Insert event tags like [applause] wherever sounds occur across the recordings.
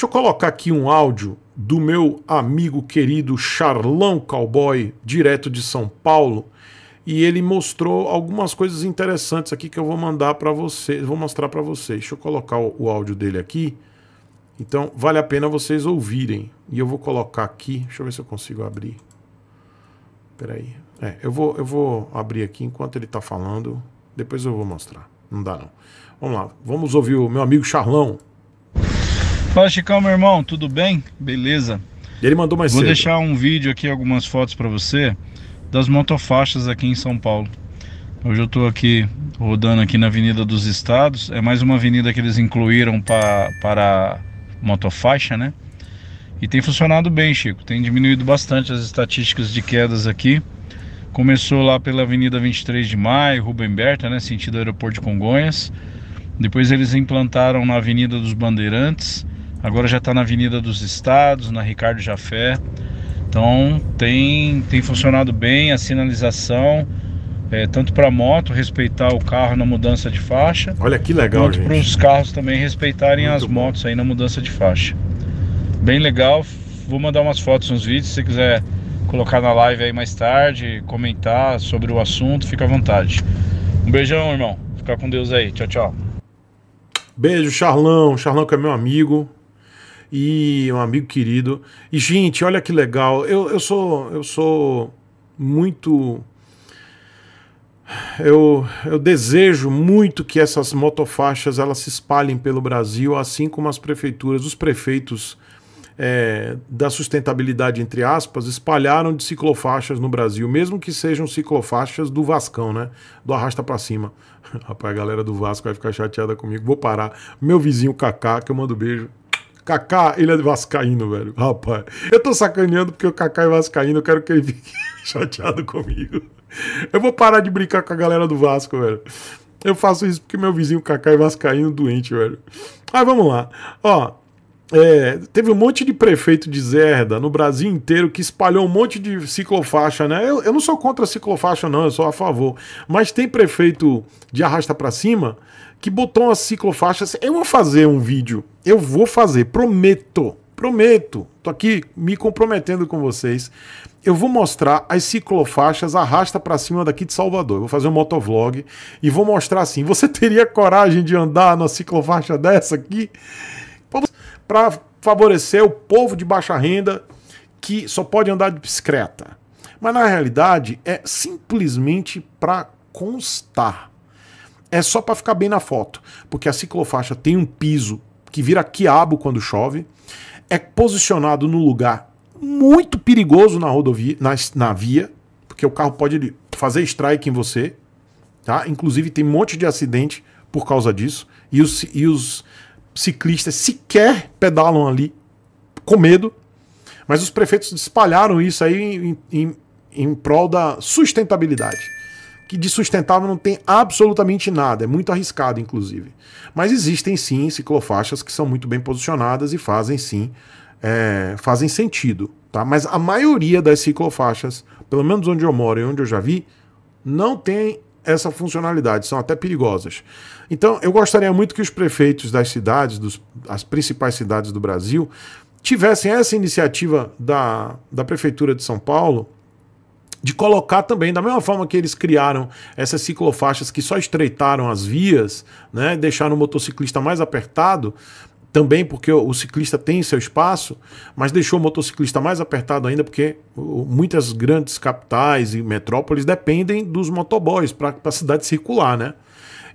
Deixa eu colocar aqui um áudio do meu amigo querido Charlão Cowboy, direto de São Paulo, e ele mostrou algumas coisas interessantes aqui que eu vou mandar para vocês, vou mostrar para vocês. Deixa eu colocar o áudio dele aqui. Então, vale a pena vocês ouvirem. E eu vou colocar aqui, deixa eu ver se eu consigo abrir. Peraí. É, eu vou eu vou abrir aqui enquanto ele está falando, depois eu vou mostrar. Não dá não. Vamos lá, vamos ouvir o meu amigo Charlão. Fala Chicão, meu irmão, tudo bem? Beleza? Ele mandou mais Vou cedo. deixar um vídeo aqui, algumas fotos para você das motofaixas aqui em São Paulo. Hoje eu estou aqui rodando aqui na Avenida dos Estados. É mais uma avenida que eles incluíram pra, para motofaixa, né? E tem funcionado bem, Chico. Tem diminuído bastante as estatísticas de quedas aqui. Começou lá pela Avenida 23 de Maio, Rubem Berta, né, sentido aeroporto de Congonhas. Depois eles implantaram na Avenida dos Bandeirantes Agora já está na Avenida dos Estados, na Ricardo Jafé. Então tem, tem funcionado bem a sinalização, é, tanto para moto respeitar o carro na mudança de faixa. Olha que legal, quanto para os carros também respeitarem Muito as bom. motos aí na mudança de faixa. Bem legal. Vou mandar umas fotos, uns vídeos, se você quiser colocar na live aí mais tarde, comentar sobre o assunto, fica à vontade. Um beijão, irmão. Fica com Deus aí. Tchau, tchau. Beijo, Charlão. Charlão que é meu amigo e um amigo querido. E, gente, olha que legal. Eu, eu sou. Eu sou muito. Eu, eu desejo muito que essas motofaixas elas se espalhem pelo Brasil, assim como as prefeituras, os prefeitos é, da sustentabilidade, entre aspas, espalharam de ciclofaixas no Brasil, mesmo que sejam ciclofaixas do Vascão, né? Do arrasta para cima. [laughs] Rapaz, a galera do Vasco vai ficar chateada comigo. Vou parar. Meu vizinho Kaká, que eu mando beijo. Kaká, ele é vascaíno, velho. Rapaz, eu tô sacaneando porque o Kaká é vascaíno, eu quero que ele fique [laughs] chateado comigo. Eu vou parar de brincar com a galera do Vasco, velho. Eu faço isso porque meu vizinho Kaká é vascaíno doente, velho. Mas vamos lá. Ó, é, teve um monte de prefeito de Zerda no Brasil inteiro que espalhou um monte de ciclofaixa, né? Eu, eu não sou contra ciclofaixa, não, eu sou a favor. Mas tem prefeito de arrasta para cima que botou umas ciclofaixas. Assim, eu vou fazer um vídeo. Eu vou fazer, prometo. Prometo. Tô aqui me comprometendo com vocês. Eu vou mostrar as ciclofaixas arrasta para cima daqui de Salvador. Eu vou fazer um motovlog e vou mostrar assim. Você [laughs] teria coragem de andar numa ciclofaixa dessa aqui? Para favorecer o povo de baixa renda que só pode andar de bicicleta. Mas na realidade é simplesmente para constar é só para ficar bem na foto, porque a ciclofaixa tem um piso que vira quiabo quando chove, é posicionado num lugar muito perigoso na rodovia, na, na via, porque o carro pode fazer strike em você, tá? Inclusive tem um monte de acidente por causa disso, e os, e os ciclistas sequer pedalam ali com medo, mas os prefeitos espalharam isso aí em, em, em prol da sustentabilidade que de sustentável não tem absolutamente nada, é muito arriscado, inclusive. Mas existem sim ciclofaixas que são muito bem posicionadas e fazem sim, é, fazem sentido. Tá? Mas a maioria das ciclofaixas, pelo menos onde eu moro e onde eu já vi, não tem essa funcionalidade, são até perigosas. Então, eu gostaria muito que os prefeitos das cidades, dos, as principais cidades do Brasil, tivessem essa iniciativa da, da Prefeitura de São Paulo de colocar também, da mesma forma que eles criaram essas ciclofaixas que só estreitaram as vias, né, deixaram o motociclista mais apertado, também porque o ciclista tem seu espaço, mas deixou o motociclista mais apertado ainda, porque muitas grandes capitais e metrópoles dependem dos motoboys para a cidade circular, né?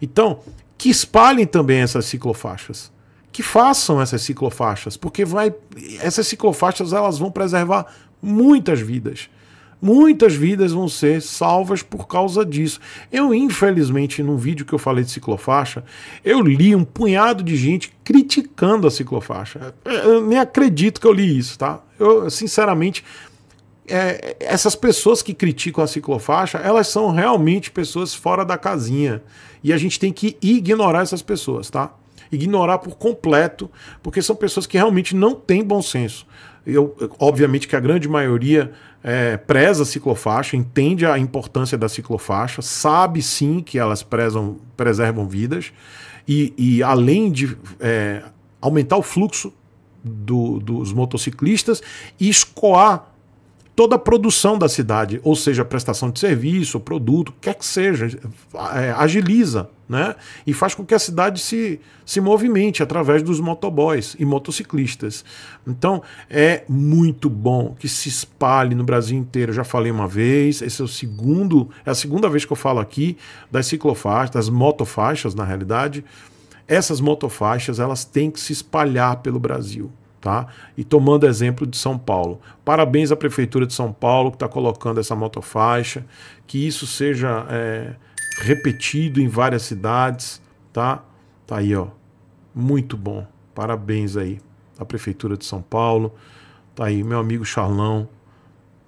Então, que espalhem também essas ciclofaixas. Que façam essas ciclofaixas, porque vai essas ciclofaixas elas vão preservar muitas vidas. Muitas vidas vão ser salvas por causa disso. Eu, infelizmente, num vídeo que eu falei de ciclofaixa, eu li um punhado de gente criticando a ciclofaixa. Eu nem acredito que eu li isso, tá? Eu, sinceramente, é, essas pessoas que criticam a ciclofaixa, elas são realmente pessoas fora da casinha. E a gente tem que ignorar essas pessoas, tá? Ignorar por completo, porque são pessoas que realmente não têm bom senso. Eu, obviamente que a grande maioria é, preza a ciclofaixa, entende a importância da ciclofaixa, sabe sim que elas prezam, preservam vidas, e, e além de é, aumentar o fluxo do, dos motociclistas e escoar toda a produção da cidade, ou seja, prestação de serviço, produto, quer que seja, é, agiliza né? e faz com que a cidade se, se movimente através dos motoboys e motociclistas. Então é muito bom que se espalhe no Brasil inteiro. Eu já falei uma vez, esse é o segundo, é a segunda vez que eu falo aqui das ciclofaixas, das motofaixas, na realidade. Essas motofaixas elas têm que se espalhar pelo Brasil. Tá? E tomando exemplo de São Paulo. Parabéns à Prefeitura de São Paulo que está colocando essa motofaixa, que isso seja é, repetido em várias cidades, tá? Tá aí, ó. Muito bom. Parabéns aí à Prefeitura de São Paulo. Tá aí, meu amigo Charlão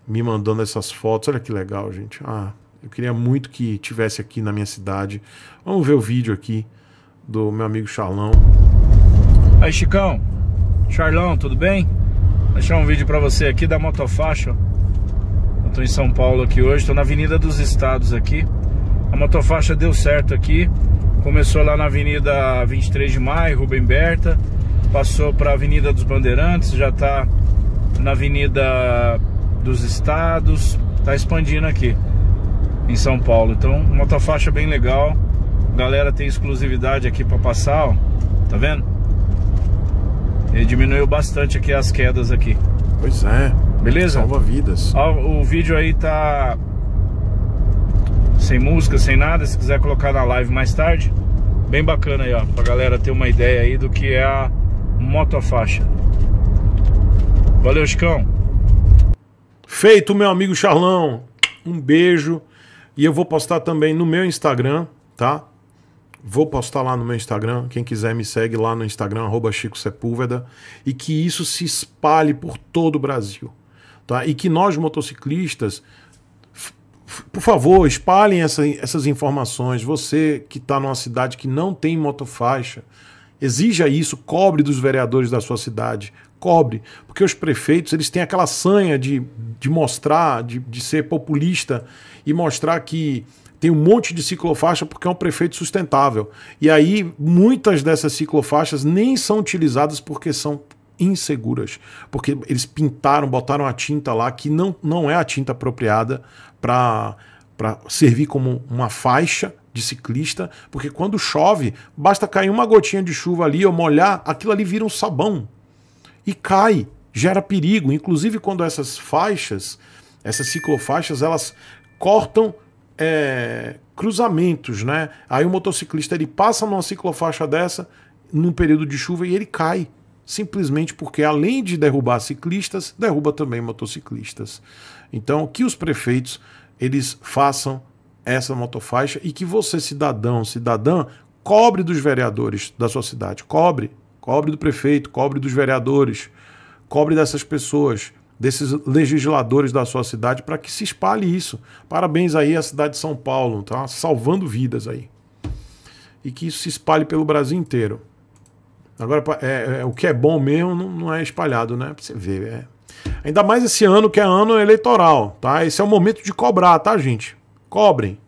me mandando essas fotos. Olha que legal, gente. Ah, eu queria muito que tivesse aqui na minha cidade. Vamos ver o vídeo aqui do meu amigo Charlão. Aí, Chicão, Charlão, tudo bem? Vou deixar um vídeo para você aqui da motofaixa. Eu tô em São Paulo aqui hoje, tô na Avenida dos Estados aqui. A motofaixa deu certo aqui. Começou lá na Avenida 23 de Maio, Rubem Berta, passou para a Avenida dos Bandeirantes, já tá na Avenida dos Estados, tá expandindo aqui em São Paulo. Então, motofaixa bem legal. Galera tem exclusividade aqui para passar, ó. Tá vendo? Ele diminuiu bastante aqui as quedas aqui. Pois é. Beleza? Salva vidas. Ó, o vídeo aí tá sem música, sem nada, se quiser colocar na live mais tarde. Bem bacana aí, ó, pra galera ter uma ideia aí do que é a motofaixa. Valeu, Chicão. Feito, meu amigo Charlão. Um beijo. E eu vou postar também no meu Instagram, tá? Vou postar lá no meu Instagram. Quem quiser me segue lá no Instagram, arroba Chico Sepúlveda. E que isso se espalhe por todo o Brasil. Tá? E que nós, motociclistas, por favor, espalhem essa, essas informações. Você que está numa cidade que não tem motofaixa, exija isso, cobre dos vereadores da sua cidade, cobre, porque os prefeitos eles têm aquela sanha de, de mostrar, de, de ser populista e mostrar que tem um monte de ciclofaixa porque é um prefeito sustentável. E aí muitas dessas ciclofaixas nem são utilizadas porque são inseguras, porque eles pintaram, botaram a tinta lá que não, não é a tinta apropriada para servir como uma faixa de ciclista, porque quando chove, basta cair uma gotinha de chuva ali ou molhar, aquilo ali vira um sabão e cai, gera perigo, inclusive quando essas faixas, essas ciclofaixas, elas cortam é, cruzamentos, né? Aí o motociclista ele passa numa ciclofaixa dessa num período de chuva e ele cai, simplesmente porque além de derrubar ciclistas, derruba também motociclistas. Então, que os prefeitos eles façam essa motofaixa e que você cidadão, cidadã, cobre dos vereadores da sua cidade, cobre, cobre do prefeito, cobre dos vereadores, cobre dessas pessoas desses legisladores da sua cidade para que se espalhe isso. Parabéns aí à cidade de São Paulo, tá salvando vidas aí. E que isso se espalhe pelo Brasil inteiro. Agora, é, é o que é bom mesmo não, não é espalhado, né? Pra você ver. É. Ainda mais esse ano que é ano eleitoral, tá? Esse é o momento de cobrar, tá, gente? Cobrem.